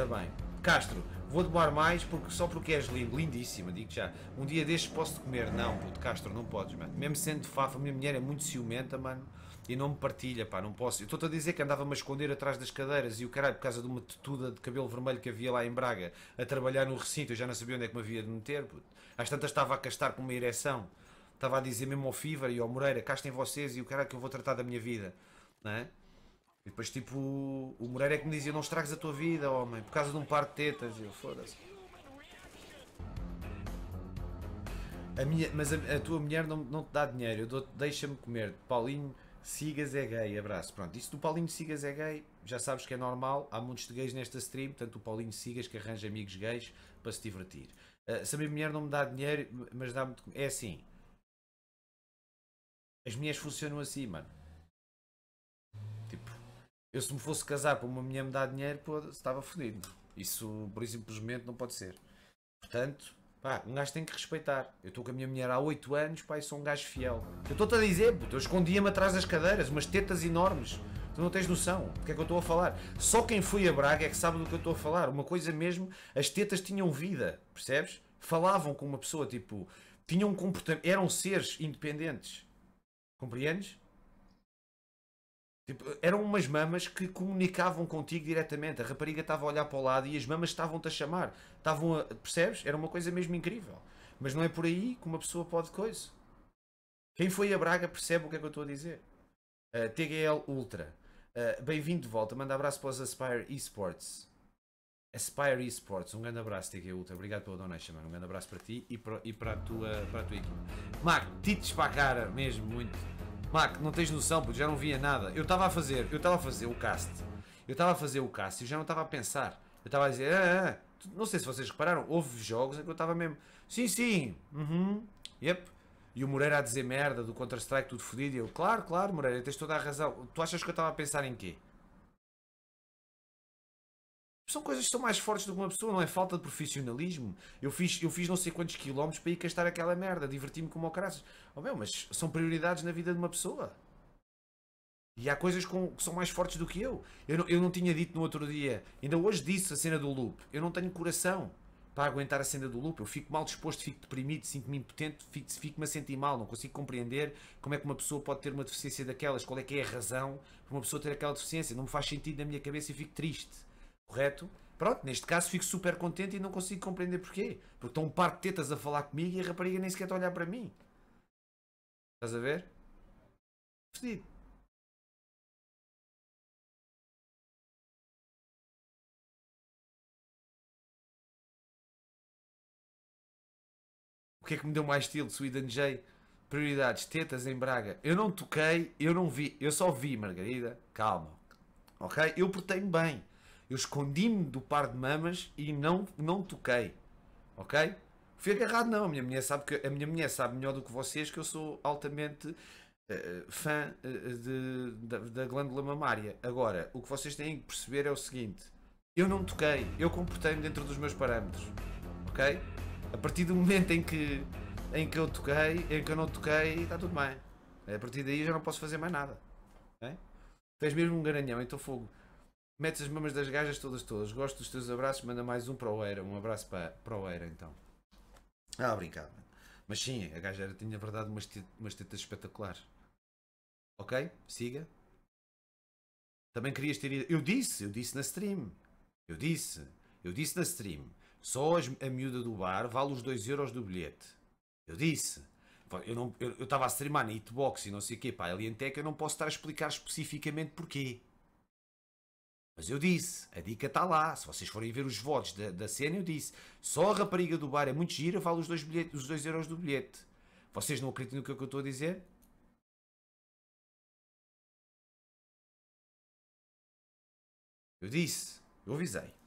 Ora bem, Castro, vou demorar mais porque só porque és lindíssima, digo já. Um dia deste posso comer. Não, puto, Castro, não podes, mano. Mesmo sendo fafa, a minha mulher é muito ciumenta, mano. E não me partilha, pá, não posso. Eu estou-te a dizer que andava-me a esconder atrás das cadeiras e o caralho, por causa de uma tetuda de cabelo vermelho que havia lá em Braga, a trabalhar no recinto, eu já não sabia onde é que me havia de meter, puto. Às tantas estava a castar com uma ereção. Estava a dizer mesmo ao Fever e ao Moreira, castem vocês e o caralho que eu vou tratar da minha vida, não é? E depois, tipo, o Moreira é que me dizia: Não estragues a tua vida, homem, por causa de um par de tetas. E eu, foda-se. A minha, mas a, a, tua mulher não, não te dá dinheiro, deixa-me comer. Paulinho Sigas é gay, abraço. Pronto, isso do Paulinho Sigas é gay, já sabes que é normal, há muitos de gays nesta stream, tanto o Paulinho Sigas que arranja amigos gays para se divertir. Uh, se a minha mulher não me dá dinheiro, mas dá-me. É assim. As mulheres funcionam assim, mano. Eu se me fosse casar para uma mulher me dar dinheiro, pô, estava fodido. Isso, por simplesmente, não pode ser. Portanto, pá, um gajo tem que respeitar. Eu estou com a minha mulher há 8 anos, pá, e sou um gajo fiel. Eu estou-te a dizer, puto, eu escondia-me atrás das cadeiras, umas tetas enormes. Tu não tens noção do que é que eu estou a falar. Só quem foi a Braga é que sabe do que eu estou a falar. Uma coisa mesmo, as tetas tinham vida, percebes? Falavam com uma pessoa, tipo, tinham um comportamento, eram seres independentes. Compreendes? Tipo, eram umas mamas que comunicavam contigo diretamente. A rapariga estava a olhar para o lado e as mamas estavam-te a chamar. Estavam a, Percebes? Era uma coisa mesmo incrível. Mas não é por aí que uma pessoa pode coisa. Quem foi a Braga percebe o que é que eu estou a dizer. Uh, TGL Ultra. Uh, Bem-vindo de volta. Manda abraço para os Aspire Esports. Aspire Esports. Um grande abraço, TG Ultra. Obrigado pela donation, mano. Um grande abraço para ti e para, e para, a, tua, para a tua equipe. Marco, tites para a cara mesmo, muito. Mac, não tens noção, porque já não via nada. Eu estava a fazer, eu estava a fazer o cast. Eu estava a fazer o cast e já não estava a pensar. Eu estava a dizer, ah, ah, ah. não sei se vocês repararam, houve jogos em que eu estava mesmo, sim, sim, uhum, yep. E o Moreira a dizer merda do Counter-Strike, tudo fodido. E eu, claro, claro, Moreira, tens toda a razão. Tu achas que eu estava a pensar em quê? São coisas que são mais fortes do que uma pessoa, não é falta de profissionalismo. Eu fiz, eu fiz não sei quantos quilómetros para ir gastar aquela merda, diverti-me como o caraças. Oh meu, mas são prioridades na vida de uma pessoa. E há coisas com, que são mais fortes do que eu. Eu não, eu não tinha dito no outro dia, ainda hoje disse a cena do loop. Eu não tenho coração para aguentar a cena do loop. Eu fico mal disposto, fico deprimido, sinto-me impotente, fico-me fico a sentir mal, não consigo compreender como é que uma pessoa pode ter uma deficiência daquelas, qual é que é a razão para uma pessoa ter aquela deficiência. Não me faz sentido na minha cabeça e fico triste. Correto? Pronto, neste caso fico super contente e não consigo compreender porquê. Porque estão um par de tetas a falar comigo e a rapariga nem sequer está a olhar para mim. Estás a ver? Fedido. O que é que me deu mais estilo? Sweden J. Prioridades, tetas em Braga. Eu não toquei, eu não vi, eu só vi, Margarida. Calma. Ok? Eu portei-me bem. Eu escondi-me do par de mamas e não, não toquei. Ok? Fui agarrado, não. A minha, mulher sabe que, a minha mulher sabe melhor do que vocês que eu sou altamente uh, fã uh, de, da, da glândula mamária. Agora, o que vocês têm que perceber é o seguinte: eu não toquei, eu comportei-me dentro dos meus parâmetros. Ok? A partir do momento em que, em que eu toquei, em que eu não toquei, está tudo bem. A partir daí já não posso fazer mais nada. Okay? Fez mesmo um garanhão, então fogo. Metes as mamas das gajas todas, todas. Gosto dos teus abraços. Manda mais um para o Eira. Um abraço para, para o Eira, então. Ah, brincava. Mas sim, a gaja era, tinha, na verdade, umas, tetas, umas tetas espetaculares. Ok? Siga. Também querias ter ido. Eu disse, eu disse na stream. Eu disse, eu disse na stream. Só a miúda do bar vale os 2 euros do bilhete. Eu disse. Eu estava eu, eu a streamar na hitbox e não sei o quê, pá, Alientec, eu não posso estar a explicar especificamente porquê. Mas eu disse, a dica está lá. Se vocês forem ver os votos da, da cena, eu disse: só a rapariga do bar é muito gira, vale os 2 os dois euros do bilhete. Vocês não acreditam no que, é que eu estou a dizer? Eu disse, eu avisei.